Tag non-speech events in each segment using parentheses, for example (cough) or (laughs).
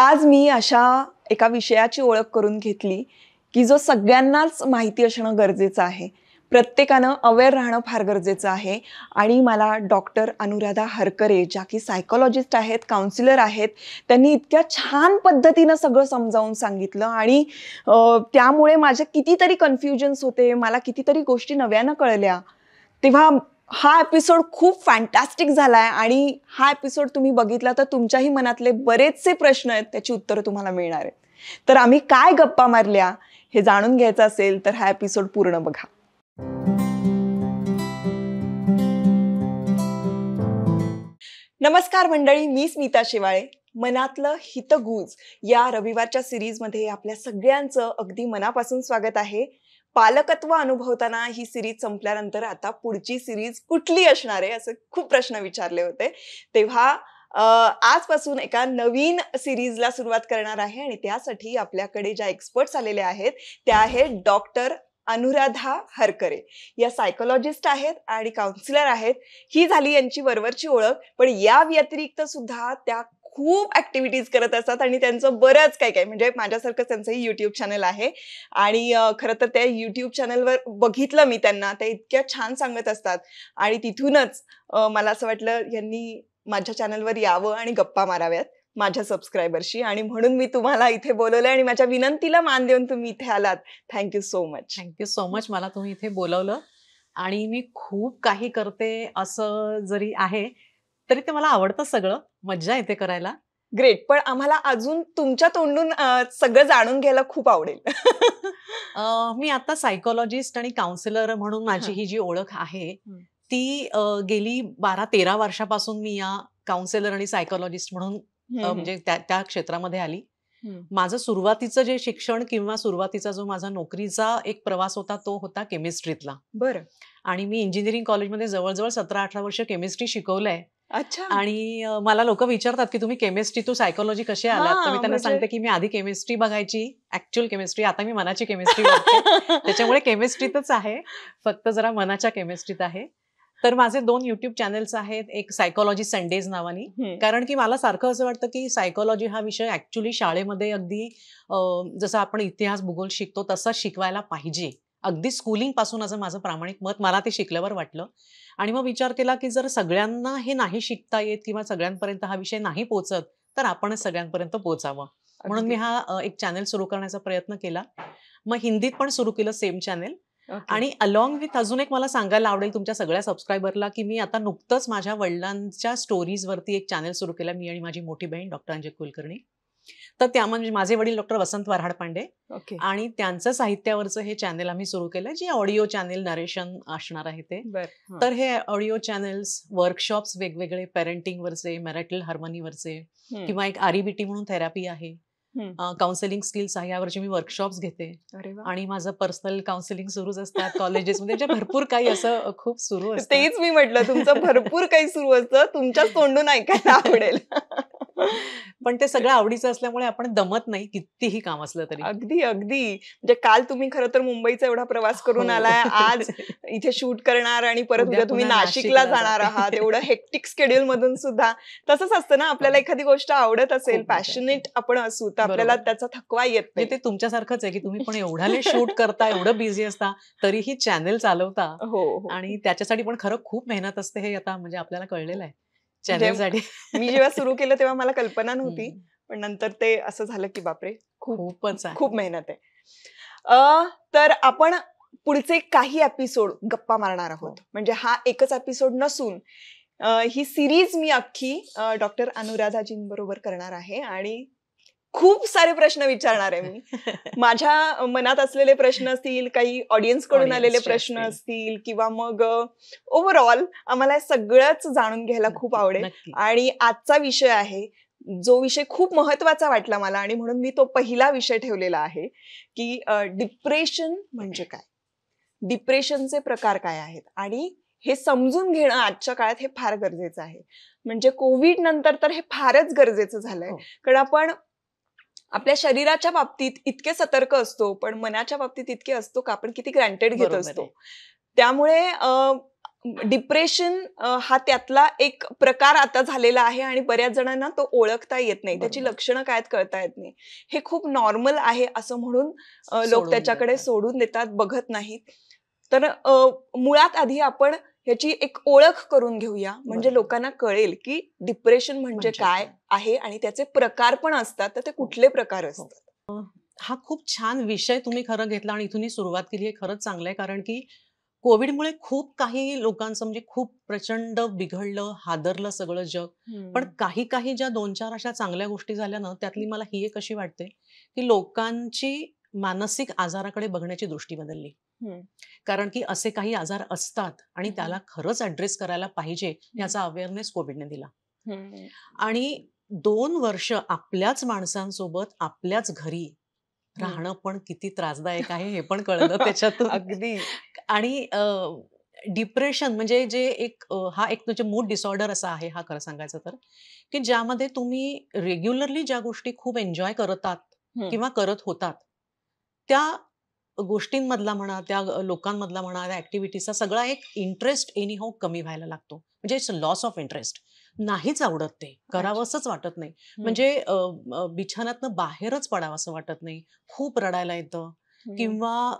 आज मी अशा एका विषयाची ओळख करून घेतली की जो सगळ्यांनाच माहिती असणं गरजेचं आहे प्रत्येकानं अवेअर राहणं फार गरजेचं आहे आणि मला डॉक्टर अनुराधा हरकरे ज्या की सायकोलॉजिस्ट आहेत काउन्सिलर आहेत त्यांनी इतक्या छान पद्धतीनं सगळं समजावून सांगितलं आणि त्यामुळे माझे कितीतरी कन्फ्युजन्स होते मला कितीतरी गोष्टी नव्यानं कळल्या तेव्हा हा एपिसोड खूप फॅन्टॅस्टिक झाला आहे आणि हा एपिसोड तुम्ही बघितला तर तुमच्याही मनातले बरेचसे प्रश्न आहेत त्याची उत्तरं तुम्हाला मिळणार आहेत तर आम्ही काय गप्पा मारल्या हे जाणून घ्यायचं असेल तर हा एपिसोड पूर्ण बघा नमस्कार मंडळी मी स्मिता शिवाळे मनातलं हितगुज या रविवारच्या सिरीजमध्ये आपल्या सगळ्यांचं अगदी मनापासून स्वागत आहे पालकत्व अनुभवताना ही सिरीज संपल्यानंतर आता पुढची सिरीज कुठली असणार आहे असं खूप प्रश्न विचारले होते तेव्हा आजपासून एका नवीन सिरीजला सुरुवात करणार आहे आणि त्यासाठी आपल्याकडे ज्या एक्सपर्ट्स आलेले आहेत त्या आहेत डॉक्टर अनुराधा हरकरे या सायकोलॉजिस्ट आहेत आणि काउन्सिलर आहेत ही झाली यांची वरवरची ओळख पण या व्यतिरिक्त सुद्धा त्या खूप ऍक्टिव्हिटीज करत असतात आणि त्यांचं बरंच काय काय म्हणजे माझ्यासारखं त्यांचंही युट्यूब चॅनल आहे आणि खरं तर त्या युट्यूब चॅनलवर बघितलं मी त्यांना ते इतक्या छान सांगत असतात आणि तिथूनच मला असं वाटलं यांनी माझ्या चॅनलवर यावं आणि गप्पा माराव्यात माझ्या सबस्क्रायबरशी आणि म्हणून मी तुम्हाला इथे बोलवलं आणि माझ्या विनंतीला मान देऊन तुम्ही इथे आलात thank you so much thank you so much मला तुम्ही इथे बोलवलं आणि मी खूप काही करते असं जरी आहे तरी ते मला आवडतं सगळं मज्जा येते करायला ग्रेट पण आम्हाला अजून तुमच्या तोंडून सगळं जाणून घ्यायला खूप आवडेल मी आता सायकोलॉजिस्ट आणि काउन्सिलर म्हणून माझी ही जी ओळख आहे ती गेली बारा तेरा वर्षापासून मी या काउन्सिलर आणि सायकोलॉजिस्ट म्हणून म्हणजे त्या क्षेत्रामध्ये आली माझं सुरुवातीचं जे शिक्षण किंवा सुरुवातीचा जो माझा नोकरीचा एक प्रवास होता तो होता केमिस्ट्रीतला बरं आणि मी इंजिनिअरिंग कॉलेजमध्ये जवळजवळ सतरा अठरा वर्ष केमिस्ट्री शिकवलंय अच्छा आणि मला लोक विचारतात की तुम्ही केमिस्ट्री तू सायकोलॉजी कशी आलात तर मी त्यांना म्हणजे सांगते की मी आधी केमिस्ट्री बघायची ऍक्च्युअल केमिस्ट्री आता मी मनाची केमिस्ट्री बघते (laughs) त्याच्यामुळे केमिस्ट्रीतच आहे फक्त जरा मनाच्या केमिस्ट्रीत आहे तर माझे दोन युट्यूब चॅनेल्स आहेत एक सायकोलॉजी संडेज नावानी कारण की मला सारखं असं वाटतं की सायकोलॉजी हा विषय ऍक्च्युली शाळेमध्ये अगदी जसं आपण इतिहास भूगोल शिकतो तसा शिकवायला पाहिजे अगदी स्कूलिंग असं माझं प्रामाणिक मत मला ते शिकल्यावर वाटलं आणि मग विचार केला की जर सगळ्यांना हे नाही शिकता येत किंवा सगळ्यांपर्यंत हा विषय नाही पोचत तर आपणच सगळ्यांपर्यंत पोचावं म्हणून मी हा एक चॅनल सुरू करण्याचा प्रयत्न केला मग हिंदीत पण सुरू केलं सेम चॅनेल आणि अलॉंग विथ अजून एक मला सांगायला आवडेल तुमच्या सगळ्या सबस्क्रायबरला की मी आता नुकतंच माझ्या वडिलांच्या स्टोरीजवरती एक चॅनल सुरू केला मी आणि माझी मोठी बहीण डॉक्टर अंजय कुलकर्णी तर त्या म्हणजे माझे वडील डॉक्टर वसंत वराड पांडे okay. आणि त्यांचं साहित्यावरचं हे चॅनेल आम्ही सुरू केलं जे ऑडिओ चॅनेल नरेशन असणार आहे ते तर हे ऑडिओ चॅनेल्स वर्कशॉप्स वेगवेगळे वरचे मॅरेटल हार्मोनीवरचे किंवा एक आरईबीटी म्हणून थेरपी आहे काउन्सिलिंग स्किल्स आहे यावरचे मी वर्कशॉप्स घेते आणि माझं पर्सनल काउन्सिलिंग सुरूच असतात मध्ये भरपूर काही असं खूप सुरू असतं (laughs) तेच मी म्हटलं तुमचं भरपूर काही सुरू असतं तुमच्याच तोंडून ऐकायला आवडेल (laughs) पण ते सगळं आवडीचं असल्यामुळे आपण दमत नाही कितीही काम असलं तरी अगदी अगदी म्हणजे काल तुम्ही खरं तर मुंबईचा एवढा प्रवास हो. करून आलाय आज (laughs) इथे शूट करणार आणि परत उद्या तुम्ही नाशिकला जाणार आहात एवढं हेक्टिक स्केड्युल मधून सुद्धा तसंच असतं ना आपल्याला हो. एखादी गोष्ट आवडत असेल पॅशनेट आपण असू तर आपल्याला त्याचा थकवा येत म्हणजे नाही ते तुमच्यासारखंच आहे की तुम्ही पण एवढा शूट करता एवढं बिझी असता तरीही चॅनेल चालवता हो, हो आणि त्याच्यासाठी पण खरं खूप मेहनत असते हे आता म्हणजे आपल्याला कळलेलं आहे म्हणजे मी जेव्हा सुरू केलं तेव्हा मला कल्पना (laughs) नव्हती पण नंतर ते असं झालं की बापरे खूपच खूप मेहनत आहे तर आपण पुढचे काही एपिसोड गप्पा मारणार आहोत हो. म्हणजे हा एकच एपिसोड नसून ही सिरीज मी अख्खी डॉक्टर अनुराधाजींबरोबर करणार आहे आणि खूप सारे प्रश्न विचारणार आहे मी (laughs) माझ्या मनात असलेले प्रश्न असतील काही ऑडियन्स कडून आलेले प्रश्न असतील किंवा मग ओव्हरऑल आम्हाला सगळंच जाणून घ्यायला खूप आवडेल आणि आजचा विषय आहे जो विषय खूप महत्वाचा वाटला मला आणि म्हणून मी तो पहिला विषय ठेवलेला आहे की डिप्रेशन म्हणजे काय डिप्रेशनचे प्रकार काय आहेत आणि हे समजून घेणं आजच्या काळात हे फार गरजेचं आहे म्हणजे कोविड नंतर तर हे फारच गरजेचं झालंय हो. कारण आपण आपल्या शरीराच्या बाबतीत इतके सतर्क असतो पण मनाच्या बाबतीत इतके असतो का आपण किती ग्रँटेड घेत असतो त्यामुळे डिप्रेशन हा त्यातला एक प्रकार आता झालेला आहे आणि बऱ्याच जणांना तो ओळखता येत नाही त्याची लक्षणं काय कळता येत नाही हे खूप नॉर्मल आहे असं म्हणून लोक त्याच्याकडे सोडून देतात बघत नाहीत तर मुळात आधी आपण ह्याची एक ओळख करून घेऊया म्हणजे लोकांना कळेल की डिप्रेशन म्हणजे, म्हणजे काय आहे आणि त्याचे प्रकार पण असतात तर ते हो. कुठले प्रकार हो. असतात हा खूप छान विषय तुम्ही खरं घेतला आणि इथून सुरुवात केली हे खरंच चांगलं आहे कारण की कोविडमुळे खूप काही लोकांचं म्हणजे खूप प्रचंड बिघडलं हादरलं सगळं जग पण काही काही ज्या दोन चार अशा चांगल्या गोष्टी झाल्या ना त्यातली मला ही एक अशी वाटते की लोकांची मानसिक आजाराकडे बघण्याची दृष्टी बदलली कारण की असे काही आजार असतात आणि त्याला खरंच ऍड्रेस करायला पाहिजे याचा अवेअरनेस कोविडने दिला आणि दोन वर्ष आपल्याच माणसांसोबत आपल्याच घरी राहणं पण किती त्रासदायक आहे हे पण कळलं (laughs) त्याच्यातून अगदी आणि डिप्रेशन म्हणजे जे एक हा एक म्हणजे मूड डिसऑर्डर असा आहे हा खरं सांगायचं तर की ज्यामध्ये तुम्ही रेग्युलरली ज्या गोष्टी खूप एन्जॉय करतात किंवा करत होतात त्या गोष्टींमधला म्हणा त्या लोकांमधला म्हणा त्या ऍक्टिव्हिटीचा सगळा एक इंटरेस्ट एनी हो कमी व्हायला लागतो म्हणजे इट्स लॉस ऑफ इंटरेस्ट नाहीच आवडत ते करावंसंच वाटत नाही म्हणजे बिछाण्यातनं बाहेरच पडावं असं वाटत नाही खूप रडायला येतं किंवा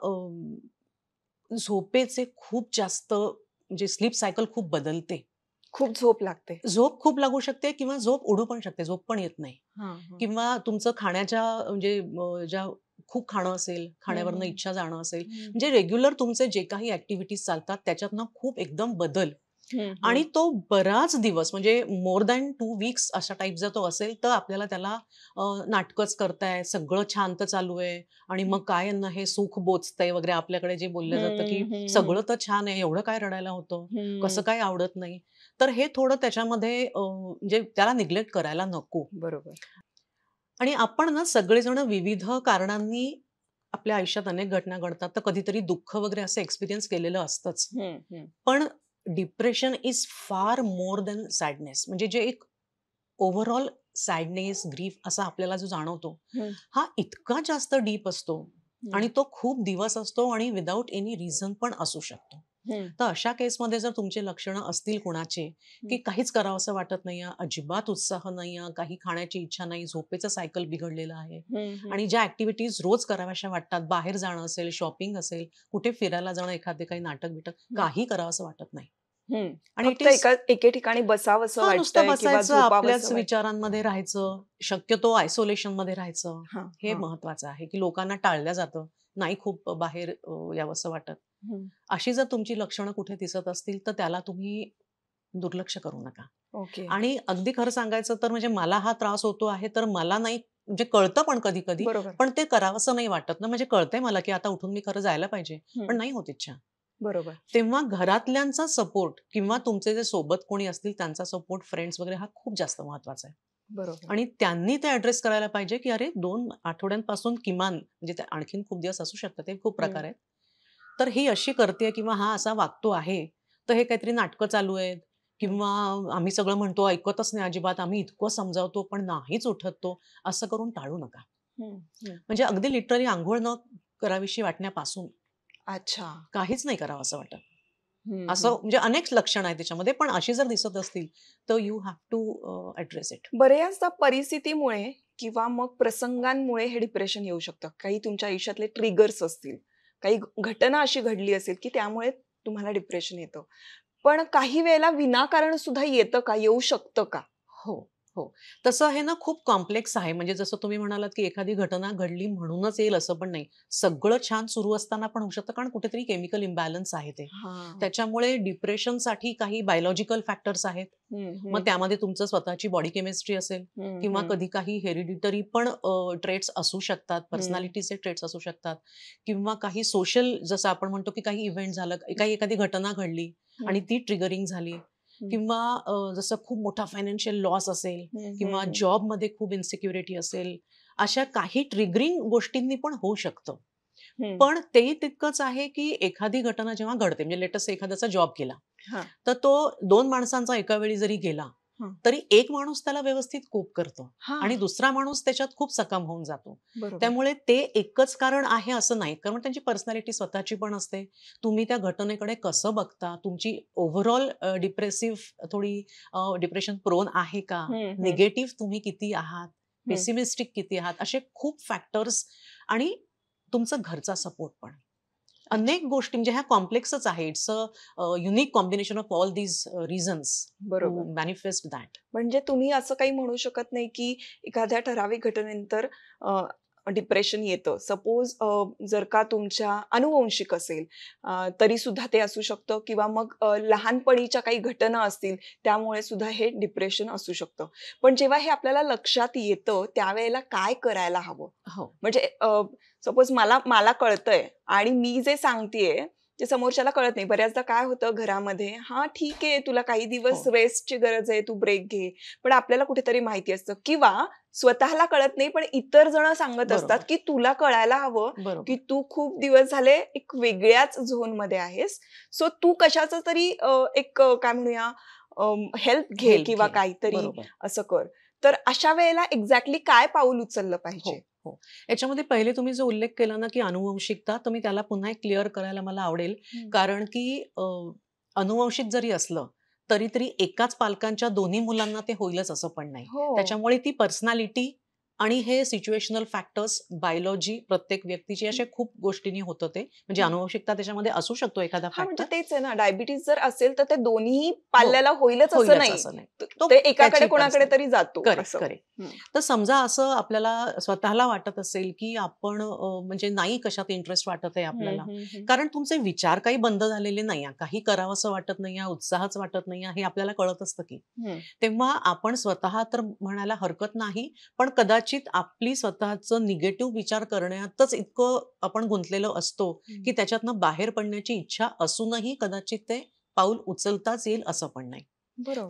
झोपेचे खूप जास्त म्हणजे स्लीप सायकल खूप बदलते खूप झोप लागते झोप खूप लागू शकते किंवा झोप उडू पण शकते झोप पण येत नाही किंवा तुमचं खाण्याच्या म्हणजे ज्या खूप खाणं असेल खाण्यावरनं इच्छा जाणं असेल म्हणजे रेग्युलर तुमचे जे काही ऍक्टिव्हिटीज चालतात त्याच्यातनं खूप एकदम बदल हो, हो. आणि तो बराच दिवस म्हणजे मोर दॅन टू वीक्स अशा टाईप तो असेल तर आपल्याला त्याला नाटकच करताय सगळं छान तर चालू आहे आणि मग काय यांना हे सुख बोचतंय वगैरे आपल्याकडे जे बोललं जातं की सगळं तर छान आहे एवढं काय रडायला होतं कसं काय आवडत नाही तर हे थोडं त्याच्यामध्ये म्हणजे त्याला निग्लेक्ट करायला नको बरोबर आणि आपण ना सगळेजण विविध कारणांनी आपल्या आयुष्यात अनेक घटना घडतात तर कधीतरी दुःख वगैरे असं एक्सपिरियन्स केलेलं असतंच पण depression is far more than sadness म्हणजे जे एक ओव्हरऑल सॅडनेस ग्रीफ असा आपल्याला जो जाणवतो हा इतका जास्त डीप असतो आणि तो खूप दिवस असतो आणि विदाऊट एनी रिझन पण असू शकतो तर अशा केसमध्ये जर तुमचे लक्षणं असतील कुणाचे की काहीच करावं असं वाटत नाही अजिबात उत्साह नाही काही खाण्याची इच्छा नाही झोपेचं सायकल बिघडलेलं आहे आणि ज्या ऍक्टिव्हिटीज रोज कराव्याशा वाटतात बाहेर जाणं असेल शॉपिंग असेल कुठे फिरायला जाणं एखादे काही नाटक बिटक काही करावं असं वाटत नाही आणि एके ठिकाणी बसावं बसायचं आपल्याच विचारांमध्ये राहायचं शक्यतो आयसोलेशन मध्ये राहायचं हे महत्वाचं आहे की लोकांना टाळलं जातं नाही खूप बाहेर यावंसं वाटत अशी जर तुमची लक्षणं कुठे दिसत असतील तर त्याला तुम्ही दुर्लक्ष करू नका ओके आणि अगदी खरं सांगायचं तर म्हणजे मला हा त्रास होतो आहे तर मला नाही म्हणजे कळतं पण कधी कधी पण ते करावंसं नाही वाटत ना म्हणजे कळतंय मला की आता उठून मी खरं जायला पाहिजे पण नाही होत इच्छा बरोबर तेव्हा घरातल्यांचा सपोर्ट किंवा तुमचे जे सोबत कोणी असतील त्यांचा सपोर्ट फ्रेंड्स वगैरे हा खूप जास्त महत्वाचा आहे बरोबर आणि त्यांनी ते ऍड्रेस करायला पाहिजे की अरे दोन आठवड्यांपासून किमान म्हणजे ते आणखीन खूप दिवस असू शकतात खूप प्रकार आहेत तर ही अशी करते किंवा हा असा वागतो आहे तर हे काहीतरी नाटकं चालू आहेत किंवा आम्ही सगळं म्हणतो ऐकतच नाही अजिबात आम्ही इतकं समजावतो पण नाहीच उठतो असं करून टाळू नका म्हणजे अगदी लिटरली आंघोळ न कराविषयी वाटण्यापासून अच्छा काहीच नाही करावं असं वाटत असं म्हणजे अनेक लक्षण आहे त्याच्यामध्ये पण अशी जर दिसत असतील तर you have to address it बऱ्याचदा परिस्थितीमुळे किंवा मग प्रसंगांमुळे हे डिप्रेशन येऊ शकतं काही तुमच्या आयुष्यातले ट्रिगर्स असतील काही घटना अशी घडली असेल की त्यामुळे तुम्हाला डिप्रेशन येतं पण काही वेळेला विनाकारण सुद्धा येतं का येऊ शकतं का हो हो तसं हे ना खूप कॉम्प्लेक्स आहे म्हणजे जसं तुम्ही म्हणालात की एखादी घटना घडली म्हणूनच येईल असं पण नाही सगळं छान सुरू असताना पण होऊ शकतं कारण कुठेतरी केमिकल इम्बॅलन्स आहे ते त्याच्यामुळे डिप्रेशनसाठी काही बायोलॉजिकल फॅक्टर्स आहेत मग त्यामध्ये तुमचं स्वतःची बॉडी केमिस्ट्री असेल किंवा कधी काही हेरिडिटरी पण ट्रेड्स असू शकतात पर्सनॅलिटीचे ट्रेड्स असू शकतात किंवा काही सोशल जसं आपण म्हणतो की काही इव्हेंट झालं काही एखादी घटना घडली आणि ती ट्रिगरिंग झाली किंवा जसं खूप मोठा फायनान्शियल लॉस असेल किंवा जॉब मध्ये खूप इन्सिक्युरिटी असेल अशा काही ट्रिगरिंग गोष्टींनी पण होऊ शकतं पण ते तितकंच आहे की एखादी घटना जेव्हा घडते म्हणजे लेटस्ट एखाद्याचा जॉब केला तर तो दोन माणसांचा एका वेळी जरी गेला तरी एक माणूस त्याला व्यवस्थित कोप करतो आणि दुसरा माणूस त्याच्यात खूप सकाम होऊन जातो त्यामुळे ते एकच कारण आहे असं नाही कारण त्यांची पर्सनॅलिटी स्वतःची पण असते तुम्ही त्या घटनेकडे कसं बघता तुमची ओव्हरऑल डिप्रेसिव्ह थोडी डिप्रेशन प्रोन आहे का निगेटिव्ह तुम्ही किती आहात पेसिमिस्टिक किती आहात असे खूप फॅक्टर्स आणि तुमचं घरचा सपोर्ट पण अनेक गोष्टी म्हणजे ह्या कॉम्प्लेक्सच आहे it's a unique combination of all these reasons बरोबर मॅनिफेस्ट दॅट म्हणजे तुम्ही असं काही म्हणू शकत नाही की एखाद्या ठराविक घटनेनंतर डिप्रेशन येतं सपोज जर का तुमच्या अनुवंशिक असेल तरी सुद्धा ते असू शकतं किंवा मग लहानपणीच्या काही घटना असतील त्यामुळे सुद्धा हे डिप्रेशन असू शकतं पण जेव्हा हे आपल्याला लक्षात येतं त्यावेळेला काय करायला हवं हो. म्हणजे सपोज मला मला कळतंय आणि मी जे सांगतेय ते समोरच्याला कळत नाही बऱ्याचदा काय होतं घरामध्ये हा ठीक आहे तुला काही हो. दिवस रेस्टची गरज आहे तू ब्रेक घे पण आपल्याला कुठेतरी माहिती असतं किंवा स्वतःला कळत नाही पण इतर जण सांगत असतात की तुला कळायला हवं की तू खूप दिवस झाले एक वेगळ्याच झोन मध्ये आहेस सो तू कशाच तरी एक काय म्हणूया हेल्प घे किंवा काहीतरी असं कर तर अशा वेळेला एक्झॅक्टली काय पाऊल उचललं पाहिजे हो, हो. याच्यामध्ये पहिले तुम्ही जो उल्लेख केला ना की अनुवंशिकता तर मी त्याला पुन्हा एक क्लिअर करायला मला आवडेल कारण की अनुवंशिक जरी असलं तरी तरी एकाच पालकांच्या दोन्ही मुलांना ते होईलच असं पण नाही हो. त्याच्यामुळे ती पर्सनॅलिटी आणि हे सिच्युएशनल फॅक्टर्स बायोलॉजी प्रत्येक व्यक्तीची अशा खूप गोष्टींनी होतं ते म्हणजे अनुवंशिकता त्याच्यामध्ये असू शकतो एखादा म्हणजे तेच आहे ना डायबिटीज जर असेल तर ते दोन्ही पाल्याला हो. होईलच असं नाही एकाकडे कोणाकडे तरी जातो तर समजा असं आपल्याला स्वतःला वाटत असेल की आपण म्हणजे नाही कशात इंटरेस्ट वाटत आहे आपल्याला कारण तुमचे विचार काही बंद झालेले नाही काही करावं असं वाटत नाही उत्साहच वाटत नाही हे आपल्याला कळत असतं की तेव्हा आपण स्वतः तर म्हणायला हरकत नाही पण कदाचित कदाचित आपली स्वतःचं निगेटिव्ह विचार करण्यातच इतकं आपण गुंतलेलो असतो की त्याच्यातनं बाहेर पडण्याची इच्छा असूनही कदाचित ते पाऊल उचलताच येईल असं पण नाही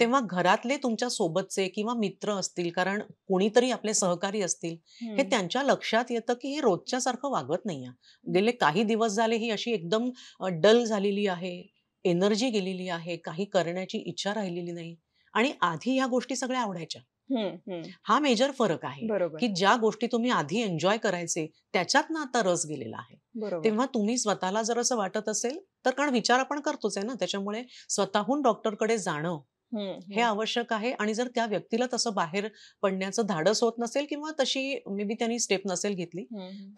तेव्हा घरातले तुमच्या सोबतचे किंवा मित्र असतील कारण कोणीतरी आपले सहकारी असतील हे त्यांच्या लक्षात येतं की हे रोजच्या सारखं वागत नाहीये गेले काही दिवस झाले ही अशी एकदम डल झालेली आहे एनर्जी गेलेली आहे काही करण्याची इच्छा राहिलेली नाही आणि आधी ह्या गोष्टी सगळ्या आवडायच्या हा मेजर फरक आहे की ज्या गोष्टी तुम्ही आधी एन्जॉय करायचे त्याच्यात ना आता रस गेलेला आहे तेव्हा तुम्ही स्वतःला जर असं वाटत असेल तर कारण विचार आपण करतोच आहे ना त्याच्यामुळे स्वतःहून डॉक्टरकडे जाणं हे आवश्यक आहे आणि जर त्या व्यक्तीला तसं बाहेर पडण्याचं धाडस होत नसेल किंवा तशी मे बी त्यांनी स्टेप नसेल घेतली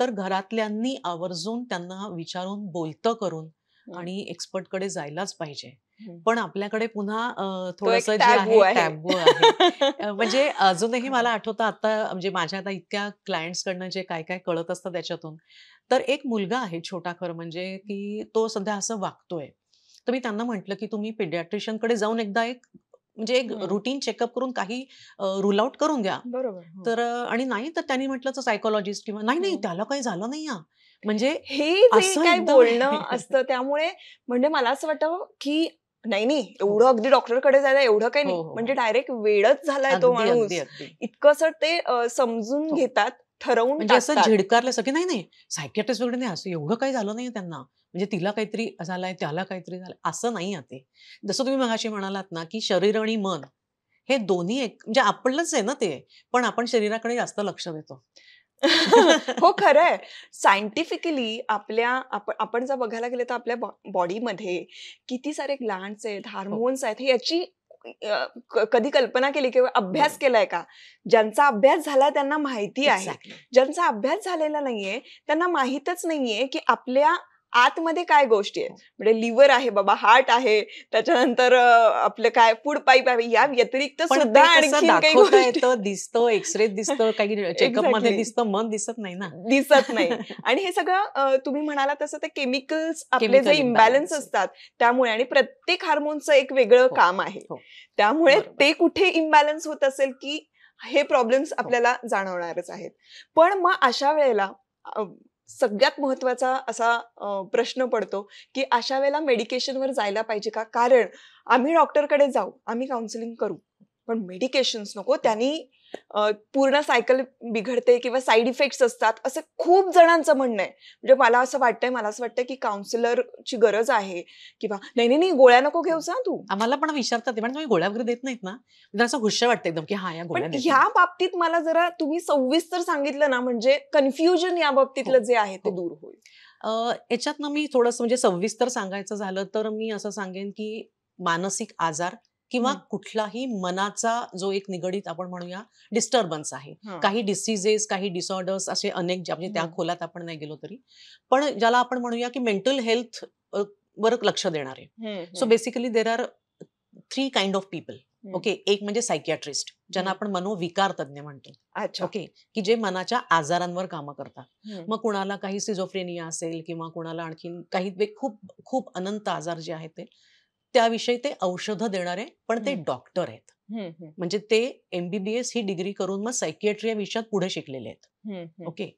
तर घरातल्यांनी आवर्जून त्यांना विचारून बोलत करून आणि एक्सपर्टकडे जायलाच पाहिजे पण आपल्याकडे पुन्हा थोडस आहे म्हणजे (laughs) अजूनही मला आठवतं आता म्हणजे माझ्या आता इतक्या क्लायंट्स कडनं जे काय काय कळत असतं त्याच्यातून तर एक मुलगा आहे छोटा खर म्हणजे की तो सध्या असं वागतोय तर मी त्यांना म्हटलं की तुम्ही कडे जाऊन एकदा एक म्हणजे एक रुटीन चेकअप करून काही रूल आउट करून घ्या बरोबर हो. तर आणि नाही तर त्यांनी म्हटलं तर सायकोलॉजिस्ट किंवा नाही नाही हो. त्याला काही झालं नाही म्हणजे हे असं काय बोलणं (laughs) असतं त्यामुळे म्हणजे मला असं वाटतं की नाही नाही हो. एवढं अगदी डॉक्टरकडे जायला एवढं काही हो, नाही हो, म्हणजे डायरेक्ट वेळच झालाय तो माणूस इतकं ते समजून घेतात ठरवून म्हणजे असं झिडकारलं सगळं नाही नाही सायकेट्रिस्ट वगैरे नाही असं एवढं काही झालं नाही त्यांना म्हणजे तिला काहीतरी झालंय त्याला काहीतरी झालं असं नाही ते जसं तुम्ही अशी म्हणालात ना की शरीर आणि मन हे दोन्ही एक म्हणजे आपणच आहे ना ते पण आपण शरीराकडे जास्त लक्ष देतो (laughs) हो खरं आहे सायंटिफिकली आपल्या आपण जर बघायला गेलं तर आपल्या बॉडीमध्ये किती सारे ग्लांड्स आहेत हो. हार्मोन्स आहेत याची कधी कल्पना केली किंवा अभ्यास हो. केलाय का ज्यांचा अभ्यास झाला त्यांना माहिती आहे ज्यांचा अभ्यास झालेला नाहीये त्यांना माहीतच नाहीये की आपल्या आतमध्ये काय गोष्टी आहेत म्हणजे लिव्हर आहे बाबा हार्ट आहे त्याच्यानंतर आपलं काय फूड पाईप आहे या व्यतिरिक्त सुद्धा दिसतो दिसतं एक्सरे दिसतं काही चेकअप (laughs) मध्ये दिसतं मन दिसत नाही ना दिसत (laughs) नाही आणि हे सगळं तुम्ही म्हणाला तसं ते केमिकल्स आपले जे इम्बॅलन्स असतात त्यामुळे आणि प्रत्येक हार्मोनचं एक वेगळं हो, काम आहे हो. त्यामुळे ते कुठे इम्बॅलन्स होत असेल की हे प्रॉब्लेम्स हो. आपल्याला जाणवणारच आहेत पण मग अशा वेळेला सगळ्यात महत्वाचा असा प्रश्न पडतो की अशा वेळेला मेडिकेशनवर जायला पाहिजे का कारण आम्ही डॉक्टरकडे जाऊ आम्ही काउन्सिलिंग करू पण मेडिकेशन्स नको हो. त्यांनी पूर्ण सायकल बिघडते किंवा साईड इफेक्ट्स असतात असं खूप जणांचं म्हणणं आहे म्हणजे मला असं वाटतंय मला असं वाटतं की काउन्सिलरची गरज आहे किंवा नाही नाही नाही गोळ्या नको घेऊ सांग तू आम्हाला पण विचारतात पण तुम्ही गोळ्या वगैरे देत नाहीत ना मला असं हुश्य वाटतं एकदम की हा या गोळ्या ह्या बाबतीत मला जरा तुम्ही सविस्तर सांगितलं ना म्हणजे कन्फ्युजन या बाबतीतलं हो. जे आहे ते हो. दूर होईल याच्यातनं मी थोडंसं म्हणजे सविस्तर सांगायचं झालं तर मी असं सांगेन की मानसिक आजार किंवा कुठलाही मनाचा जो एक निगडीत आपण म्हणूया डिस्टर्बन्स आहे काही डिसिजेस काही डिसऑर्डर्स असे अनेक म्हणजे त्या खोलात आपण नाही गेलो तरी पण ज्याला आपण म्हणूया की मेंटल हेल्थ वर लक्ष देणार आहे so basically there are three kind of people okay एक म्हणजे सायकियाट्रिस्ट ज्यांना आपण मनोविकार तज्ज्ञ म्हणतो ओके की जे मनाच्या आजारांवर कामं करतात मग कुणाला काही सिझोफ्रेनिया असेल किंवा कुणाला आणखी काही म्हणजे खूप खूप अनंत आजार जे आहेत ते त्याविषयी ते औषधं देणारे पण ते डॉक्टर आहेत म्हणजे ते एमबीबीएस ही डिग्री करून मग सायकियाट्री या विषयात पुढे शिकलेले आहेत ओके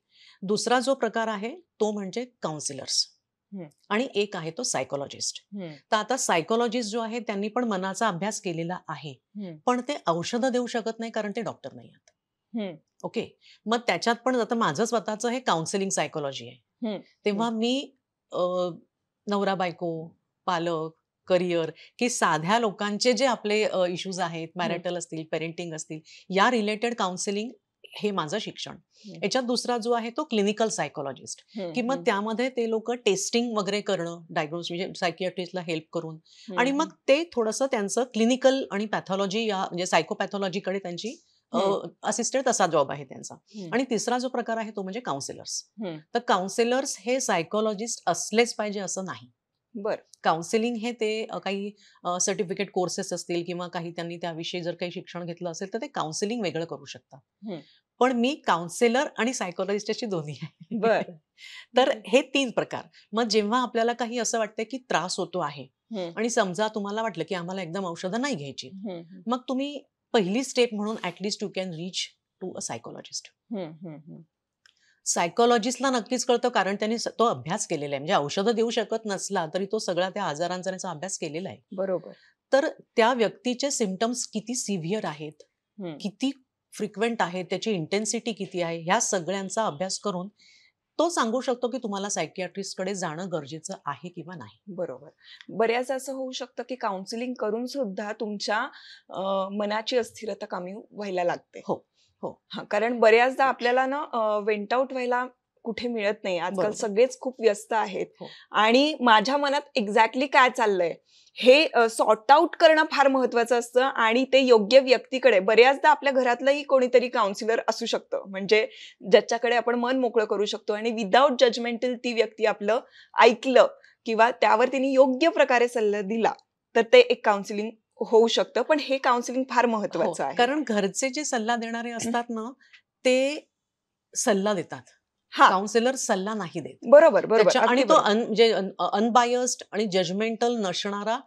दुसरा जो प्रकार आहे तो म्हणजे काउन्सिलर्स आणि एक आहे तो सायकोलॉजिस्ट तर आता सायकोलॉजिस्ट जो आहे त्यांनी पण मनाचा अभ्यास केलेला आहे पण ते औषधं देऊ शकत नाही कारण ते डॉक्टर नाही आहेत ओके मग त्याच्यात पण आता माझं स्वतःच हे काउन्सिलिंग सायकोलॉजी आहे तेव्हा मी नवरा बायको पालक करिअर की साध्या लोकांचे जे आपले इश्यूज आहेत मॅरेटल असतील पेरेंटिंग असतील या रिलेटेड काउन्सिलिंग हे माझं शिक्षण याच्यात दुसरा जो आहे तो क्लिनिकल सायकोलॉजिस्ट कि मग त्यामध्ये ते लोक टेस्टिंग वगैरे करणं डायग्नोस म्हणजे सायकियाट्रिस्टला हेल्प करून आणि मग ते थोडस त्यांचं क्लिनिकल आणि पॅथॉलॉजी या म्हणजे सायकोपॅथॉलॉजीकडे त्यांची असिस्टंट असा जॉब आहे त्यांचा आणि तिसरा जो प्रकार आहे तो म्हणजे काउन्सिलर्स तर काउन्सिलर्स हे सायकोलॉजिस्ट असलेच पाहिजे असं नाही बर काउन्सिलिंग हे ते काही सर्टिफिकेट कोर्सेस असतील किंवा काही त्यांनी त्याविषयी जर काही शिक्षण घेतलं असेल तर ते काउन्सिलिंग वेगळं करू शकतात पण मी काउन्सिलर आणि सायकोलॉजिस्ट अशी दोन्ही आहे बर (laughs) तर हे तीन प्रकार मग जेव्हा आपल्याला काही असं वाटतं की त्रास होतो आहे आणि समजा तुम्हाला वाटलं की आम्हाला एकदम औषधं नाही घ्यायची मग तुम्ही पहिली स्टेप म्हणून at least you can reach to a psychologist सायकोलॉजिस्टला नक्कीच कळतं कारण त्यांनी तो अभ्यास केलेला आहे म्हणजे औषधं देऊ शकत नसला तरी तो सगळा त्या आजारांचा त्याचा अभ्यास केलेला आहे बरोबर तर त्या व्यक्तीचे सिमटम्स किती सिव्हिअर आहेत किती फ्रिक्वेंट आहे त्याची इंटेन्सिटी किती आहे ह्या सगळ्यांचा अभ्यास करून तो सांगू शकतो की तुम्हाला कडे जाणं गरजेचं आहे किंवा नाही बरोबर बऱ्याच असं होऊ शकतं की काउन्सिलिंग करून सुद्धा तुमच्या मनाची अस्थिरता कमी व्हायला लागते हो हो हा कारण बऱ्याचदा आपल्याला ना वेंट आउट व्हायला कुठे मिळत नाही आजकाल सगळेच खूप व्यस्त आहेत हो. आणि माझ्या मनात एक्झॅक्टली काय चाललंय हे सॉर्ट आउट करणं फार महत्वाचं असतं आणि ते योग्य व्यक्तीकडे बऱ्याचदा आपल्या घरातलंही कोणीतरी काउन्सिलर असू शकतं म्हणजे ज्याच्याकडे आपण मन मोकळं करू शकतो आणि विदाऊट जजमेंटल ती व्यक्ती आपलं ऐकलं किंवा त्यावर तिने योग्य प्रकारे सल्ला दिला तर ते एक काउन्सिलिंग होऊ शकतं पण हे काउन्सिलिंग फार महत्वाचं हो, आहे कारण घरचे जे सल्ला देणारे असतात ना ते सल्ला देतात हा काउन्सिलर सल्ला नाही देत बरोबर बरोबर आणि तो म्हणजे अनबायस्ड आणि जजमेंटल नसणारा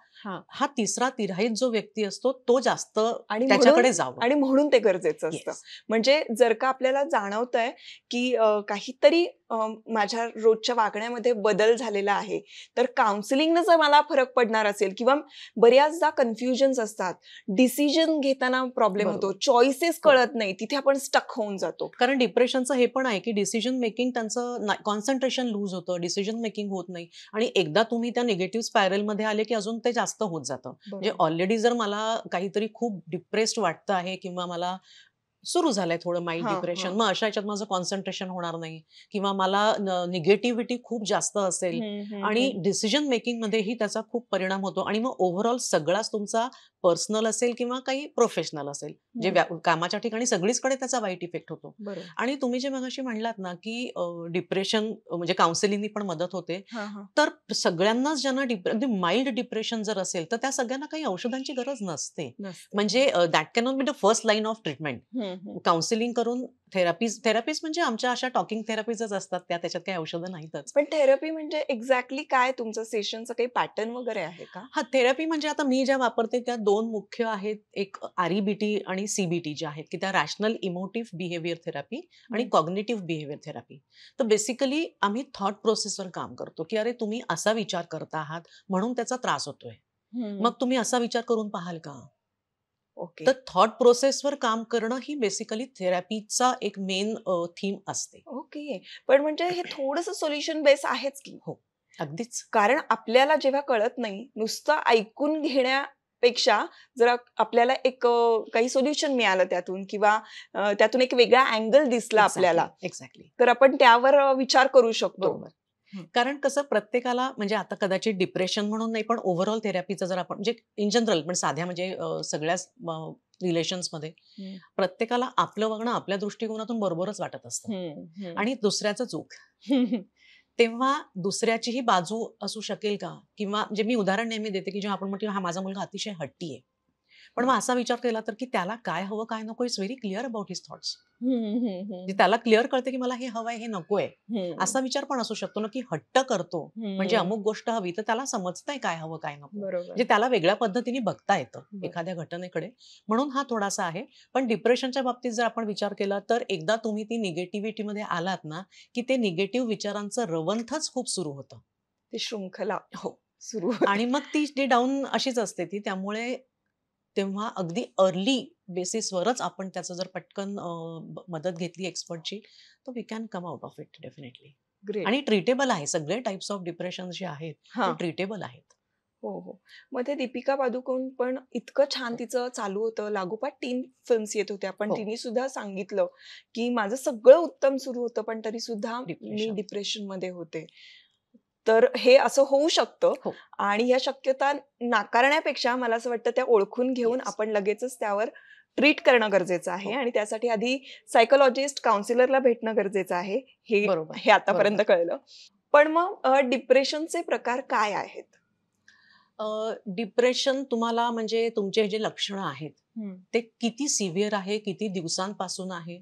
हा तिसरा तिराहीत जो व्यक्ती असतो तो जास्त आणि त्याच्याकडे जावं आणि म्हणून ते गरजेचं असतं म्हणजे जर का आपल्याला जाणवत आहे की काहीतरी माझ्या रोजच्या वागण्यामध्ये बदल झालेला आहे तर काउन्सिलिंगनं जर मला फरक पडणार असेल किंवा बऱ्याचदा कन्फ्युजन्स असतात डिसिजन घेताना प्रॉब्लेम होतो चॉईसेस हो. कळत नाही तिथे आपण स्टक होऊन जातो कारण डिप्रेशनचं हे पण आहे की डिसिजन मेकिंग त्यांचं कॉन्सन्ट्रेशन लूज होतं डिसिजन मेकिंग होत नाही आणि एकदा तुम्ही त्या निगेटिव्ह स्पायरलमध्ये आले की अजून ते जास्त होत जातं म्हणजे ऑलरेडी जर मला काहीतरी खूप डिप्रेस्ड वाटतं आहे किंवा मला सुरू झालंय थोडं माइंड डिप्रेशन मग अशा याच्यात माझं कॉन्सन्ट्रेशन होणार नाही किंवा मला निगेटिव्हिटी खूप जास्त असेल आणि डिसिजन मेकिंग मध्येही त्याचा खूप परिणाम होतो आणि मग ओव्हरऑल सगळाच तुमचा पर्सनल असेल किंवा काही प्रोफेशनल असेल जे कामाच्या ठिकाणी सगळीचकडे त्याचा वाईट इफेक्ट होतो आणि तुम्ही जे मघाशी म्हणलात ना की डिप्रेशन म्हणजे काउन्सिलिंगनी पण मदत होते तर सगळ्यांनाच ज्यांना म्हणजे माइल्ड डिप्रेशन जर असेल तर त्या सगळ्यांना काही औषधांची गरज नसते म्हणजे that can not be the first line of treatment counselling करून थेरपीज थेरपीज म्हणजे आमच्या अशा टॉकिंग थेरपीज असतात त्या त्याच्यात काही औषधं नाहीतच पण थेरपी म्हणजे एक्झॅक्टली काय तुमचं सेशनचं काही पॅटर्न वगैरे आहे का हा थेरपी म्हणजे आता मी ज्या वापरते त्या दोन मुख्य आहेत एक आरईबीटी आणि सीबीटी ज्या आहेत की त्या रॅशनल इमोटिव्ह बिहेवियर थेरपी आणि कॉग्नेटिव्ह बिहेवियर थेरपी तर बेसिकली आम्ही थॉट प्रोसेसवर काम करतो की अरे तुम्ही असा विचार करता आहात म्हणून त्याचा त्रास होतोय मग तुम्ही असा विचार करून पाहाल का तर थॉट प्रोसेसवर काम करणं ही बेसिकली थेरपीचा एक मेन थीम असते ओके पण म्हणजे हे थोडस सोल्युशन बेस आहेच की हो अगदीच कारण आपल्याला जेव्हा कळत नाही नुसतं ऐकून घेण्या पेक्षा जर आपल्याला एक काही सोल्युशन मिळालं त्यातून किंवा त्यातून एक वेगळा अँगल दिसला आपल्याला एक्झॅक्टली तर आपण त्यावर विचार करू शकतो कारण कसं प्रत्येकाला म्हणजे आता कदाचित डिप्रेशन म्हणून नाही पण ओव्हरऑल थेरपीचं जर आपण म्हणजे इन जनरल पण साध्या म्हणजे सगळ्याच रिलेशन्समध्ये प्रत्येकाला आपलं वागणं आपल्या दृष्टिकोनातून बरोबरच वाटत असतं आणि दुसऱ्याचं चूक (laughs) तेव्हा दुसऱ्याचीही बाजू असू शकेल का किंवा म्हणजे मी उदाहरण नेहमी देते की जेव्हा आपण म्हटलं हा माझा मुलगा अतिशय हट्टी आहे पण मग असा विचार केला तर की त्याला काय हवं काय नको it's very clear about his thoughts त्याला क्लिअर कळते की मला हे हवं आहे हे नकोय असा विचार पण असू शकतो ना की हट्ट करतो म्हणजे अमुक गोष्ट हवी तर त्याला समजतंय काय हवं काय नको म्हणजे त्याला वेगळ्या पद्धतीने बघता येतं एखाद्या घटनेकडे म्हणून हा थोडासा आहे पण डिप्रेशनच्या बाबतीत जर आपण विचार केला तर एकदा तुम्ही ती मध्ये आलात ना की ते निगेटिव्ह विचारांचं रवंथच खूप सुरू होतं ती शृंखला हो सुरू आणि मग ती जी डाऊन अशीच असते ती त्यामुळे तेव्हा अगदी अर्ली बेसिसवरच आपण त्याचं जर पटकन मदत घेतली एक्सपर्टची तर we can come out of it definitely आणि ट्रीटेबल आहे सगळे टाइप्स ऑफ डिप्रेशन जे आहेत ट्रीटेबल आहेत हो हो मग ते दीपिका पादुकोण पण इतकं छान हो. तिचं चालू होतं लागोपाठ तीन फिल्म्स येत होत्या पण हो. तिने सुद्धा सांगितलं की माझं सगळं उत्तम सुरू होतं पण तरी सुद्धा मी डिप्रेशन मध्ये होते तर हे असं होऊ शकतं हो. आणि ह्या शक्यता नाकारण्यापेक्षा मला असं वाटतं त्या ओळखून घेऊन आपण लगेचच त्यावर ट्रीट करणं गरजेचं आहे हो. आणि त्यासाठी आधी सायकोलॉजिस्ट काउन्सिलरला भेटणं गरजेचं आहे हे बरोबर हे आतापर्यंत कळलं पण मग डिप्रेशनचे प्रकार काय आहेत डिप्रेशन तुम्हाला म्हणजे तुमचे जे लक्षणं आहेत ते किती सिव्हिअर आहे किती दिवसांपासून आहे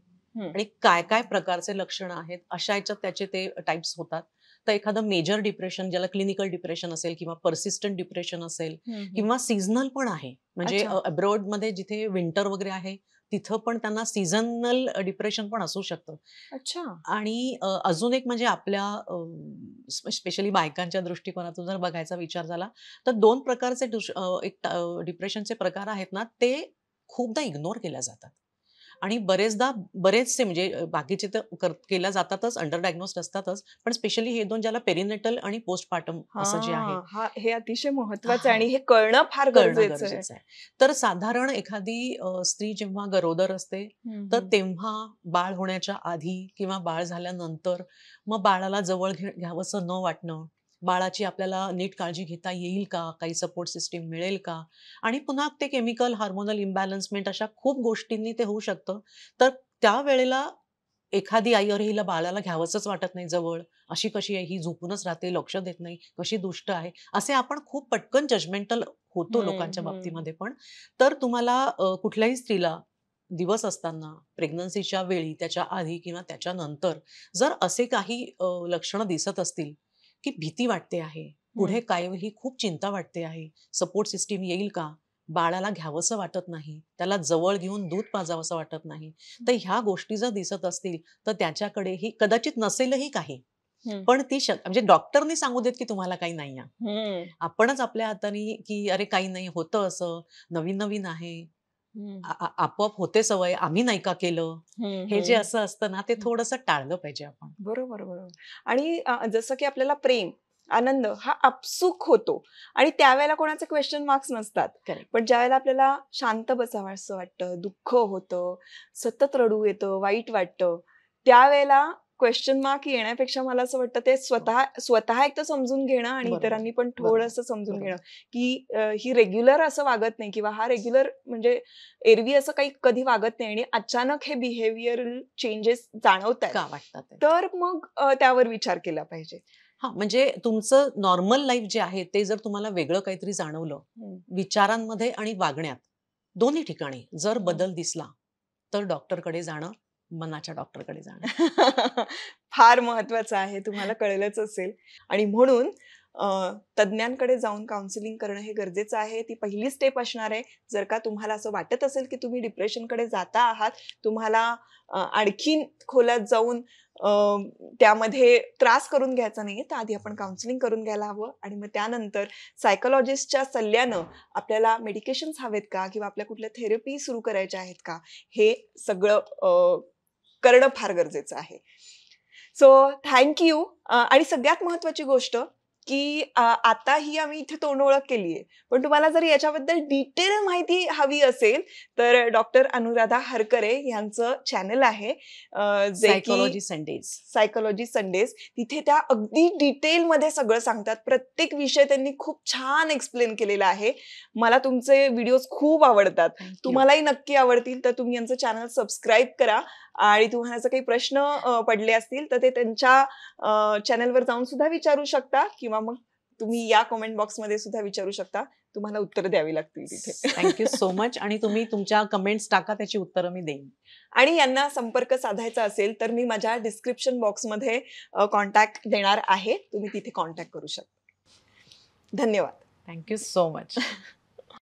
आणि काय काय प्रकारचे लक्षणं आहेत अशा याच्यात त्याचे ते टाइप्स होतात तर एखादं मेजर डिप्रेशन ज्याला क्लिनिकल डिप्रेशन असेल किंवा पर्सिस्टंट डिप्रेशन असेल किंवा सीझनल पण आहे म्हणजे अब्रॉड मध्ये जिथे विंटर वगैरे आहे तिथं पण त्यांना सीजनल डिप्रेशन पण असू शकतं अच्छा आणि अजून एक म्हणजे आपल्या स्पेशली बायकांच्या दृष्टिकोनातून जर बघायचा विचार झाला तर दोन प्रकारचे एक डिप्रेशनचे प्रकार आहेत ना ते खूपदा इग्नोर केल्या जातात आणि बरेचदा बरेचसे म्हणजे बाकीचे तर केल्या जातातच अंडर डायग्नोस्ड असतातच पण स्पेशली हे दोन ज्याला पेरिनेटल आणि पोस्टमार्टम असं जे आहे हे अतिशय महत्वाचं आणि हे कळणं फार गरजेचं आहे तर साधारण एखादी स्त्री जेव्हा गरोदर असते तर तेव्हा बाळ होण्याच्या आधी किंवा बाळ झाल्यानंतर मग बाळाला जवळ घ्यावंसं न वाटणं बाळाची आपल्याला नीट काळजी घेता येईल का काही सपोर्ट सिस्टीम मिळेल का आणि पुन्हा ते केमिकल हार्मोनल इम्बॅलन्समेंट अशा खूप गोष्टींनी ते होऊ शकतं तर त्यावेळेला एखादी आई अरे हिला बाळाला घ्यावंच वाटत नाही जवळ अशी कशी आहे ही झोपूनच राहते लक्ष देत नाही कशी दुष्ट आहे असे आपण खूप पटकन जजमेंटल होतो लोकांच्या बाबतीमध्ये पण तर तुम्हाला कुठल्याही स्त्रीला दिवस असताना प्रेग्नन्सीच्या वेळी त्याच्या आधी किंवा त्याच्यानंतर जर असे काही लक्षणं दिसत असतील की भीती वाटते आहे पुढे काय ही खूप चिंता वाटते आहे सपोर्ट सिस्टीम येईल का बाळाला घ्यावंसं वाटत नाही त्याला जवळ घेऊन दूध पाजावंसं वाटत नाही तर ह्या गोष्टी जर दिसत असतील तर त्याच्याकडे ही कदाचित नसेलही काही पण ती म्हणजे डॉक्टरनी सांगू देत की तुम्हाला काही नाही आपणच आपल्या हाताने की अरे काही नाही होतं असं नवीन नवीन आहे आपोआप होते सवय आम्ही नाही का केलं हे जे असं असतं ना ते थोडंसं टाळलं पाहिजे आपण बरोबर बरोबर आणि जसं की आपल्याला प्रेम आनंद हा आपसुक होतो आणि त्यावेळेला कोणाचे क्वेश्चन मार्क्स नसतात पण ज्यावेळेला आपल्याला शांत बसावं असं वाटतं दुःख होतं सतत रडू येतं वाईट वाटतं त्यावेळेला क्वेश्चन मार्क येण्यापेक्षा मला असं वाटतं ते हो. स्वतः स्वतः एक तर समजून घेणं आणि इतरांनी पण थोडस समजून घेणं की ही रेग्युलर असं वागत नाही किंवा हा रेग्युलर म्हणजे एरवी असं काही कधी वागत नाही आणि अचानक हे बिहेवियर चेंजेस जाणवत वाटतात तर मग त्यावर विचार केला पाहिजे हा म्हणजे तुमचं नॉर्मल लाईफ जे आहे ते जर तुम्हाला वेगळं काहीतरी जाणवलं हो. विचारांमध्ये आणि वागण्यात दोन्ही ठिकाणी जर हो. बदल दिसला तर डॉक्टरकडे जाणं मनाच्या डॉक्टरकडे जाणं (laughs) फार महत्वाचं आहे तुम्हाला कळलंच असेल आणि म्हणून तज्ज्ञांकडे जाऊन काउन्सिलिंग करणं हे गरजेचं आहे ती पहिली स्टेप असणार आहे जर का तुम्हाला असं वाटत असेल की तुम्ही डिप्रेशनकडे जाता आहात तुम्हाला आणखीन खोलात जाऊन त्यामध्ये त्रास करून घ्यायचा नाही तर आधी आपण काउन्सिलिंग करून घ्यायला हवं आणि मग त्यानंतर सायकोलॉजिस्टच्या सल्ल्यानं आपल्याला मेडिकेशन्स हवेत का किंवा आपल्या कुठल्या थेरपी सुरू करायच्या आहेत का हे सगळं करणं फार गरजेचं आहे सो थँक्यू आणि सगळ्यात महत्वाची गोष्ट की आता ही आम्ही इथे तोंड ओळख केली आहे पण तुम्हाला जर याच्याबद्दल डिटेल माहिती हवी असेल तर डॉक्टर अनुराधा हरकरे यांचं चॅनल आहे सायकोलॉजी संडेज सायकोलॉजी संडेज तिथे त्या अगदी डिटेलमध्ये सगळं सांगतात प्रत्येक विषय त्यांनी खूप छान एक्सप्लेन केलेला आहे मला तुमचे व्हिडिओज खूप आवडतात तुम्हालाही नक्की आवडतील तर तुम्ही यांचं चॅनल सबस्क्राईब करा आणि तुम्हाला जर काही प्रश्न पडले असतील तर ते त्यांच्या चॅनलवर जाऊन सुद्धा विचारू शकता किंवा मग तुम्ही या कमेंट बॉक्समध्ये सुद्धा विचारू शकता तुम्हाला उत्तर द्यावी लागतील तिथे थँक्यू सो मच आणि तुम्ही तुमच्या कमेंट्स टाका त्याची उत्तरं मी देईन आणि यांना संपर्क साधायचा असेल तर मी माझ्या डिस्क्रिप्शन बॉक्समध्ये कॉन्टॅक्ट देणार आहे तुम्ही तिथे कॉन्टॅक्ट करू शकता धन्यवाद थँक्यू सो मच